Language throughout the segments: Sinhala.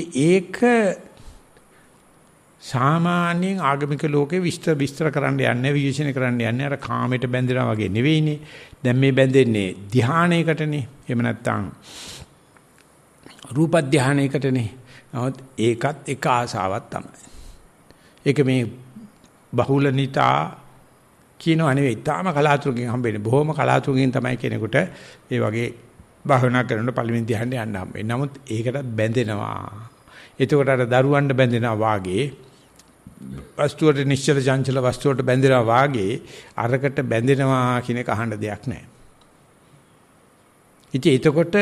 ඒක සාමාන්‍යයෙන් ආගමික ලෝකේ විස්තර විස්තර කරන්න යන්නේ විශ්ලේෂණය කරන්න යන්නේ අර කාමයට බැඳෙනා වගේ නෙවෙයිනේ. දැන් මේ බැඳෙන්නේ ධානයකටනේ. එහෙම නැත්නම් රූප ධානයකටනේ. නමුත් ඒකත් එක ආසාවක් තමයි. ඒක මේ බහුලනිතා කියනවා නෙවෙයි. ඊටාම කලාතුරකින් හම්බෙන්නේ. බොහොම කලාතුරකින් තමයි කෙනෙකුට ඒ වගේ භාවනා කරනකොට පළවෙනි ධ්‍යානෙ යන්න හම්බෙන්නේ. නමුත් ඒකට බැඳෙනවා. එතකොට අර දරුවන්ට බැඳෙනවා වාගේ වස්තුවට නිශ්චල චංචල වස්තුවට බැඳෙනවා වාගේ අරකට බැඳෙනවා කියන එක අහන්න දෙයක් නැහැ. ඉතින් එතකොට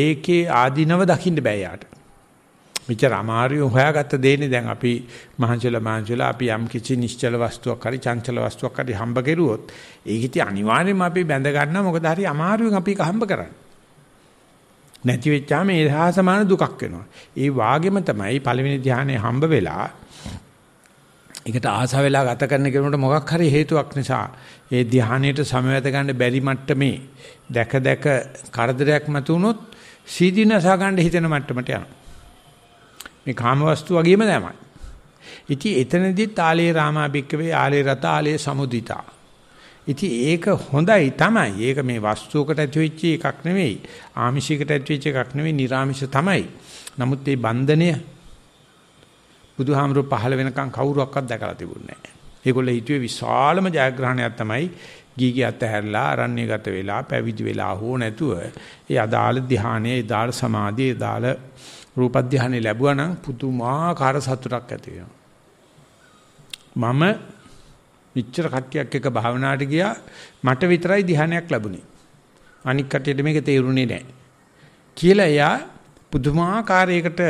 ඒකේ ආධිනව දකින්න බෑ යාට. මෙච්චර අමාරුයි හොයාගත්ත දෙන්නේ දැන් අපි මහන්සිලා මහන්සිලා අපි යම් කිසි නිශ්චල වස්තුවක් හරි චංචල වස්තුවක් හරි හම්බ කෙරුවොත් ඒක ඉතින් අනිවාර්යයෙන්ම අපි බැඳ ගන්නවා මොකද හරි අමාරුවෙන් අපි ඒක හම්බ කරන්නේ. නැති වෙච්චාම ඒ හා සමාන දුකක් වෙනවා. ඒ වාගෙම තමයි පළවෙනි ධානය හම්බ වෙලා ඒකට ආස වෙලා ගත කරන කෙනෙකුට මොකක් හරි හේතුවක් නිසා ඒ ධානයට සමවැද ගන්න බැරි මට්ටමේ දැක දැක කරදරයක් මතුනොත් සීදීනසා ගන්න හිතෙන මට්ටමට යනවා. මේ කාමවස්තු වගේම තමයි. ඉතින් එතනදී තාලේ රාමාභික්කවේ ආලේ රත ආලේ සමුදිතා ඉතින් ඒක හොඳයි තමයි. ඒක මේ වස්තුවකට ඇතිවෙච්ච එකක් නෙවෙයි. ආමිෂයකට ඇතිවෙච්ච එකක් නෙවෙයි, නිර්ආමිෂ තමයි. නමුත් මේ බන්ධනය බුදුහාමුදුරුවෝ පහළ වෙනකන් කවුරුවක්වත් දැකලා තිබුණේ නැහැ. ඒගොල්ලෝ හිතුවේ විශාලම ජයග්‍රහණයක් තමයි ගීගේ අතහැරලා අරණ්‍ය ගත වෙලා පැවිදි වෙලා හෝ නැතුව ඒ අදාළ ධානයේ අදාළ සමාධියේ අදාළ රූප ධානයේ ලැබුවා නම් පුදුමාකාර සතුටක් ඇති වෙනවා. මම මෙච්චර කට්ටියක් එක භාවනාවට ගියා මට විතරයි ධ්‍යානයක් ලැබුණේ. අනික් කට්ටියට මේක තේරුණේ නැහැ. කියලා එයා පුදුමාකාරයකට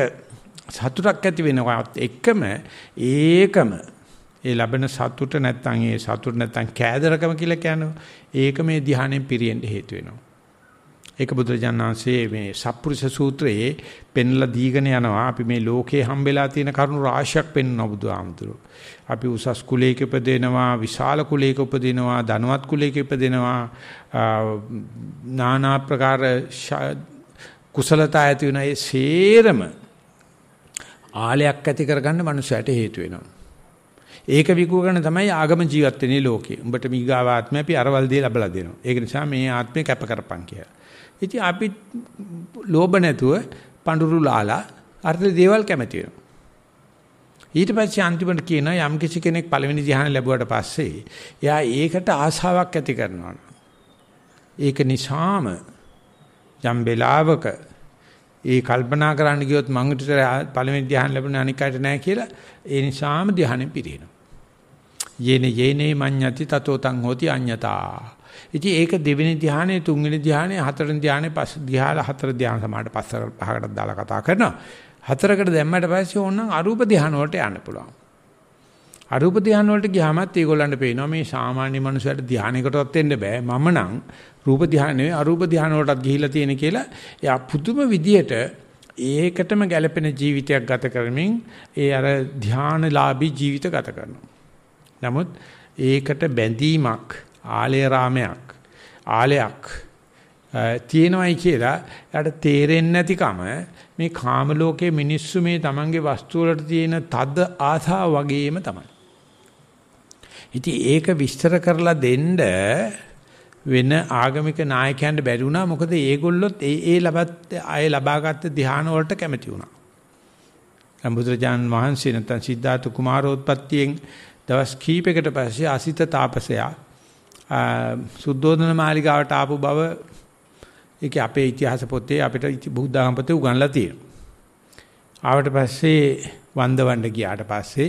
සතුටක් ඇති වෙනවත් එකම ඒකම ඒ ලැබෙන සතුට නැත්තම් ඒ සතුට නැත්තම් කෑදරකම කියලා කියනවා. ඒක මේ ධ්‍යානෙන් පිරෙන්න හේතු වෙනවා. ඒක බුදුරජාණන් වහන්සේ මේ සප්පුරුෂ සූත්‍රයේ පෙන්ලා දීගෙන යනවා අපි මේ ලෝකේ හම්බෙලා තියෙන කරුණු රාශියක් පෙන්වන බුදුහාමුදුරු. අපි උසස් කුලයක උපදිනවා, විශාල කුලයක උපදිනවා, ධනවත් කුලයක උපදිනවා, নানা ප්‍රකාර කුසලතා ඇති වෙන ඒ සේරම ආලයක් ඇති කරගන්න මනුස්සයට හේතු වෙනවා. ඒක විකුණගෙන තමයි ආගම ජීවත් වෙන්නේ ලෝකේ. උඹට මීගාවාත්මය අපි අරවල දී ලැබලා දෙනවා. ඒක නිසා මේ ආත්මය කැප කරපන් කියලා. ඉතින් අපි ලෝභ නැතුව පඳුරු ලාලා අර්ථ දේවල් කැමති වෙනවා. ඊට පස්සේ අන්තිමට කියනවා යම් කිසි කෙනෙක් පළවෙනි ධ්‍යාන ලැබුවට පස්සේ එයා ඒකට ආසාවක් ඇති කරනවා. ඒක නිසාම යම් වෙලාවක ඒ කල්පනා කරන්න ගියොත් මංගිට පළවෙනි ධ්‍යාන ලැබුණ අනිකයට නෑ කියලා ඒ නිසාම ධ්‍යානෙ පිරිනවා. යේන යේනේ මඤ්ඤති තතෝ තං හෝති අඤ්ඤතා. ඉතින් ඒක දෙවෙනි ධානය, තුන්වෙනි ධානය, හතරවෙනි ධානය, පස් ධාල හතර ධාන සමාඩ පස්ස පහකට දාලා කතා කරනවා. හතරකට දැම්මට පස්සේ ඕනනම් අරූප ධාන වලට යන්න පුළුවන්. අරූප ධාන වලට ගියාමත් ඒගොල්ලන්ට පේනවා මේ සාමාන්‍ය මනුස්සයට ධානයකටවත් එන්න බෑ. මම නම් රූප ධාන නෙවෙයි අරූප ධාන වලටත් ගිහිලා තියෙන කියලා එයා පුදුම විදියට ඒකටම ගැළපෙන ජීවිතයක් ගත කරමින් ඒ අර ධානලාභී ජීවිත ගත කරනවා. නමුත් ඒකට බැඳීමක් ආලේ රාමයක් ආලයක් තියෙනවයි කියලා එයාට තේරෙන්නේ නැතිකම මේ කාම ලෝකයේ මිනිස්සු මේ Tamange වස්තු වලට තියෙන තද ආසාව වගේම තමයි. ඉතින් ඒක විස්තර කරලා දෙන්න වෙන ආගමික නායකයන්ට බැරි වුණා මොකද ඒගොල්ලොත් ඒ ඒ ලබත් අය ලබාගත් ධ්‍යාන වලට කැමති වුණා. සම්බුදුරජාන් වහන්සේ නැත්නම් සිද්ධාර්ථ කුමාරෝත්පත්තියෙන් දවස් කීපයකට පස්සේ අසිත තාපසයා සුද්ධෝදන මාලිගාවට ආපු බව ඒකේ අපේ ඉතිහාස පොතේ අපිට බුද්ධාගම පොතේ උගන්ලා තියෙනවා. ආවට පස්සේ වන්දවන්න ගියාට පස්සේ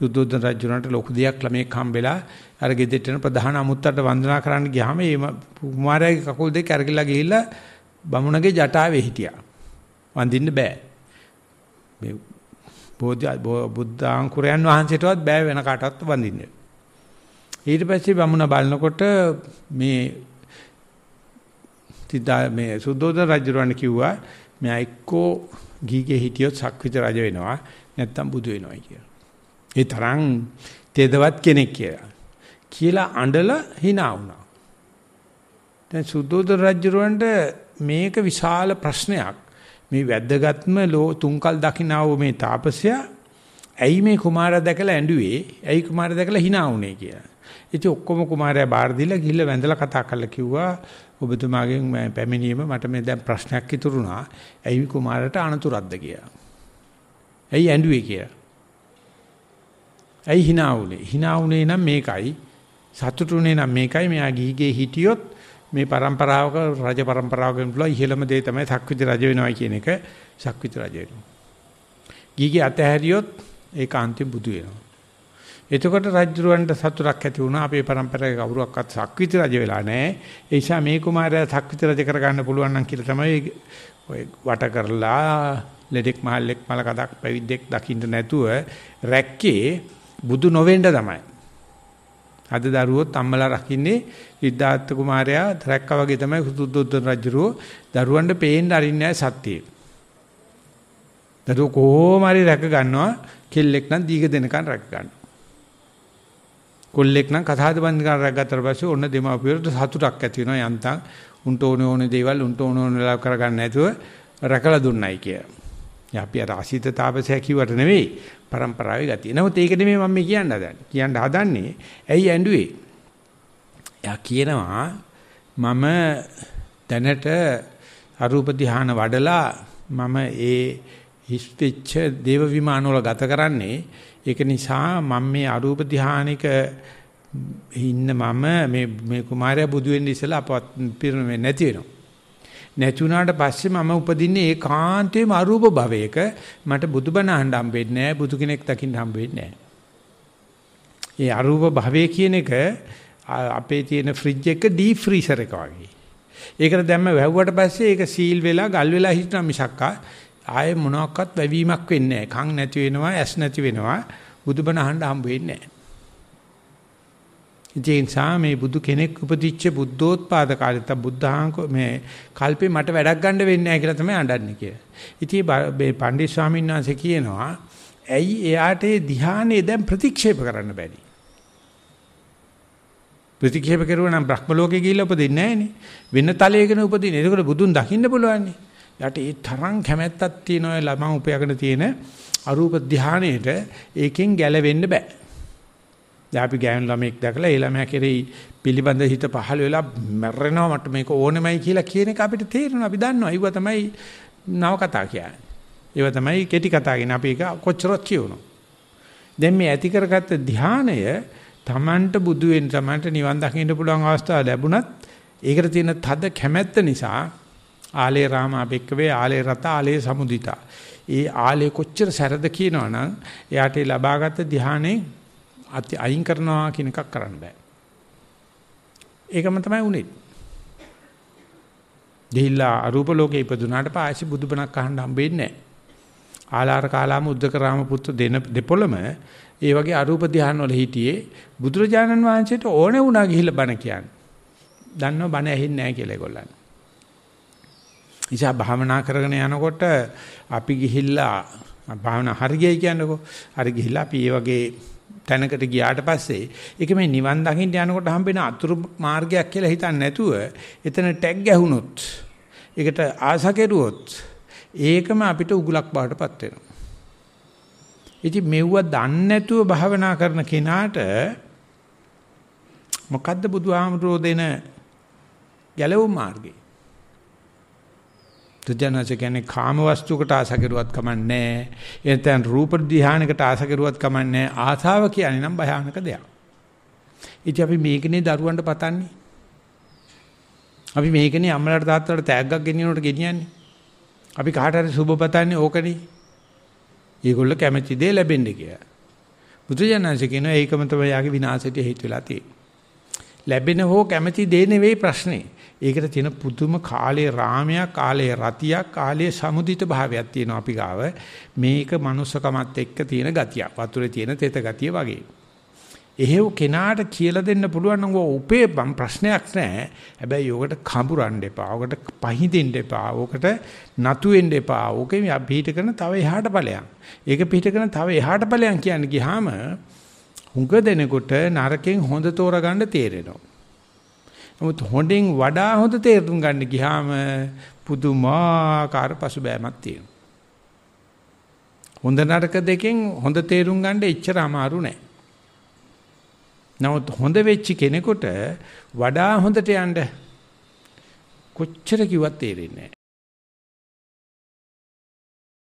සුද්ධෝදන රජුණන්ට ලොකු දෙයක් ළමෙක් හම්බෙලා අර ගෙදෙට්ටන ප්‍රධාන අමුත්තට වන්දනා කරන්න ගියාම ඒ කුමාරයාගේ කකුල් දෙක අරගිලා ගිහිල්ලා බමුණගේ ජටාවේ හිටියා. වඳින්න බෑ. මේ බෝධි බුද්ධාංකුරයන් වහන්සේටවත් බෑ වෙන කාටවත් වඳින්න. ඊට පස්සේ බමුණ බලනකොට මේ තිදා මේ සුද්ධෝදන රජුරවන්න කිව්වා මෙයා එක්කෝ ගීගේ හිටියොත් සක්විත රජ වෙනවා නැත්තම් බුදු වෙනවා කියලා. ඒ තරම් තේදවත් කෙනෙක් කියලා. කියලා අඬලා hina වුණා. දැන් සුද්ධෝදන රජුරවන්ට මේක විශාල ප්‍රශ්නයක්. මේ වැද්දගත්ම තුන්කල් දකින්නාව මේ තාපසයා ඇයි මේ කුමාරයා දැකලා ඇඬුවේ? ඇයි කුමාරයා දැකලා hina වුනේ කියලා. ඉතින් ඔක්කොම කුමාරයා බාර දීලා ගිහිල්ලා වැඳලා කතා කරලා කිව්වා ඔබතුමාගෙන් මම පැමිණීම මට මේ දැන් ප්‍රශ්නයක් ඉතුරුනා. ඇයි කුමාරට අනතුරක්ද කියලා. ඇයි ඇඬුවේ කියලා. ඇයි hina උනේ? hina උනේ නම් මේකයි. සතුටුුනේ නම් මේකයි. මෙයා ගිහිගේ හිටියොත් මේ પરම්පරාවක රජ પરම්පරාවකෙන් පුළුවන් ඉහළම දේ තමයි සක්විති රජ වෙනවා කියන එක. සක්විති රජ වෙනවා. ගිහිගේ අතහැරියොත් ඒකාන්තයෙන් බුදු වෙනවා. එතකොට රජුරවන්ට සතුටක් ඇති වුණා. අපේ પરම්පරාවේ කවුරුවක්වත් සක්විති රජ වෙලා නැහැ. ඒ නිසා මේ කුමාරයා සක්විති රජ කරගන්න පුළුවන් නම් කියලා තමයි ඔය වට කරලා ලෙඩෙක් මහල්ලෙක් මල කඩක් පැවිද්දෙක් දකින්න නැතුව රැක්කේ බුදු නොවෙන්න තමයි. අද දරුවොත් අම්මලා රකින්නේ සිද්ධාර්ථ කුමාරයා රැක්කා වගේ තමයි සුදුද්දොද්දන රජුරෝ දරුවන්ට පේන්න අරින්නේ සත්‍යය. දරුවෝ කොහොම හරි රැක ගන්නවා කෙල්ලෙක් නම් දීග දෙනකන් රැක ගන්නවා. කොල්ලෙක් නම් කතාද බන්ධකාර රැග්ගත්තට පස්සේ ඔන්න දෙමාපියන්ට සතුටක් ඇති වෙනවා යන්තම් උන්ට ඕන ඕන දේවල් උන්ට ඕන ඕන ලාභ කරගන්න නැතුව රැකලා දුන්නයි කිය. අපි අර අසිත තාපසය කිව්වට නෙවෙයි પરම්පරාවේ ගතිය. නමුත් ඒක නෙමෙයි මම කියන්න හදන්නේ. කියන්න හදන්නේ ඇයි ඇඬුවේ? එයා කියනවා මම දැනට අරූප ධාන වඩලා මම ඒ හිස්පිච්ච දේව විමාන වල ගත කරන්නේ ඒක නිසා මම මේ අරූප ධානයක ඉන්න මම මේ මේ කුමාරයා බුදු වෙන්න ඉස්සලා අපවත් පිරුණේ නැති වෙනවා. නැති වුණාට පස්සේ මම උපදින්නේ ඒකාන්තයෙන්ම අරූප භවයක මට බුදුබණ අහන්න හම්බෙන්නේ නැහැ බුදු කෙනෙක් දකින්න හම්බෙන්නේ නැහැ. ඒ අරූප භවය කියන එක අපේ තියෙන ෆ්‍රිජ් එක ඩීප් ෆ්‍රීසර් එක වගේ. ඒකට දැම්ම වැහුවට පස්සේ ඒක සීල් වෙලා ගල් වෙලා හිටන මිසක්කා ආයෙ මොනවාක්වත් වැවීමක් වෙන්නේ නැහැ. කන් නැති වෙනවා, ඇස් නැති වෙනවා, බුදුබණ අහන්න හම්බ වෙන්නේ නැහැ. මේ බුදු කෙනෙක් උපදිච්ච බුද්ධෝත්පාද කාලෙත් බුද්ධහාංක මේ කල්පේ මට වැඩක් ගන්න වෙන්නේ නැහැ කියලා තමයි අඬන්නේ කියලා. ඉතින් මේ පණ්ඩිත ස්වාමීන් වහන්සේ කියනවා ඇයි එයාට ධ්‍යානෙ දැන් ප්‍රතික්ෂේප කරන්න බැරි? ප්‍රතික්ෂේප කරුවා නම් බ්‍රහ්ම ලෝකේ ගිහිල්ලා උපදින්නේ නැහනේ. වෙන තලයකන උපදින්නේ. ඒකට බුදුන් දකින්න පුළුවන්නේ. යට ඒ තරම් කැමැත්තක් තියෙන ඔය ළමං උපයගෙන තියෙන අරූප ධානයේට ඒකෙන් ගැලවෙන්න බෑ. දැන් අපි ගෑනු ළමෙක් දැකලා ඒ ළමයා කෙරෙහි පිළිබඳ හිත පහළ වෙලා මැරෙනවා මට මේක ඕනෙමයි කියලා කියන එක අපිට තේරෙනවා අපි දන්නවා. ඒව තමයි නව කතා කියන්නේ. ඒව තමයි කෙටි කතා කියන්නේ. අපි ඒක කොච්චරක් කියවනවා. දැන් මේ ඇති කරගත්ත ධානය Tamanට බුදු වෙන Tamanට නිවන් දකින්න පුළුවන් අවස්ථාව ලැබුණත් ඒකට තියෙන තද කැමැත්ත නිසා ආලේ රාම අබෙක්කවේ ආලේ රත ආලේ සමුදිතා. ඒ ආලේ කොච්චර සැරද කියනවනම් එයාට ලබාගත් ධානයේ අති අයින් කරනවා කියන එකක් කරන්න බෑ. ඒකම තමයි උනේ. දෙහිලා අරූප ලෝකේ ඉපදුනාට පාසි බුදුබණක් අහන්න හම්බෙන්නේ නැහැ. ආලාර කාලාම උද්දකරාම පුත්තු දෙන දෙපොළම ඒ වගේ අරූප ධානය වල හිටියේ බුදුරජාණන් වහන්සේට ඕනේ වුණා ගිහිල්ලා බණ කියන්න. දන්නව බණ ඇහෙන්නේ නැහැ කියලා ඒගොල්ලන්. නිසා භාවනා කරගෙන යනකොට අපි ගිහිල්ලා භාවනා හරියයි කියන්නකෝ. හරි ගිහිල්ලා අපි මේ වගේ තැනකට ගියාට පස්සේ ඒක මේ නිවන් දකින්න යනකොට හම්බෙන අතුරු මාර්ගයක් කියලා හිතන්නේ නැතුව එතන ටැග් ගැහුනොත් ඒකට ආශා කෙරුවොත් ඒකම අපිට උගලක් බාටපත් වෙනවා. ඉතින් මෙව්ව දන්නේ නැතුව භාවනා කරන කෙනාට මොකද්ද බුදුහාමුදුරෝ දෙන ගැලවුම් මාර්ගය? බුදුජානක කියන්නේ කාම වස්තුවකට ආස කෙරුවත් කමන්නේ එතෙන් රූප ධානයකට ආස කෙරුවත් කමන්නේ ආසාව කියන්නේ නම් භයානක දෙයක් ඉතින් අපි මේකනේ දරුවන්ට පතන්නේ අපි මේකනේ අම්මලාට තාත්තලාට තෑග්ගක් ගෙනියනකොට ගෙනියන්නේ අපි කාට හරි සුබ පතන්නේ ඕකනේ ඒගොල්ල කැමැති දේ ලැබෙන්න කියලා බුදුජානක කියනවා ඒකම තමයි යාගේ විනාශයට හේතු වෙලා තියෙන්නේ ලැබෙන හෝ කැමැති දේ නෙවෙයි ප්‍රශ්නේ. ඒකට තියෙන පුදුම කාලේ රාමයක්, කාලේ රතියක්, කාලේ සමුදිත භාවයක් තියෙනවා අපි ගාව. මේක manussකමත් එක්ක තියෙන ගතිය. වතුරේ තියෙන තෙත ගතිය වගේ. එහෙව් කෙනාට කියලා දෙන්න පුළුවන් නම් උපේපම් ප්‍රශ්නයක් නැහැ. හැබැයි යෝගට කඹරන්න එපා. ඔකට පහඳින්න එපා. ඔකට නතු වෙන්න එපා. ඕකේ පිට කරන තව එහාට ඵලයක්. ඒක පිට කරන තව එහාට ඵලයක් කියන්නේ ගියාම හුඟ දෙනකොට නරකෙන් හොඳ තෝරගන්න තේරෙනවා. නමුත් හොඳින් වඩා හොඳ තේරුම් ගන්න ගියාම පුදුමාකාර පසුබෑමක් තියෙනවා. හොඳ නරක දෙකෙන් හොඳ තේරුම් ගන්න එච්චර අමාරු නෑ. නමුත් හොඳ වෙච්ච කෙනෙකුට වඩා හොඳට යන්න කොච්චර කිව්වත් තේරෙන්නේ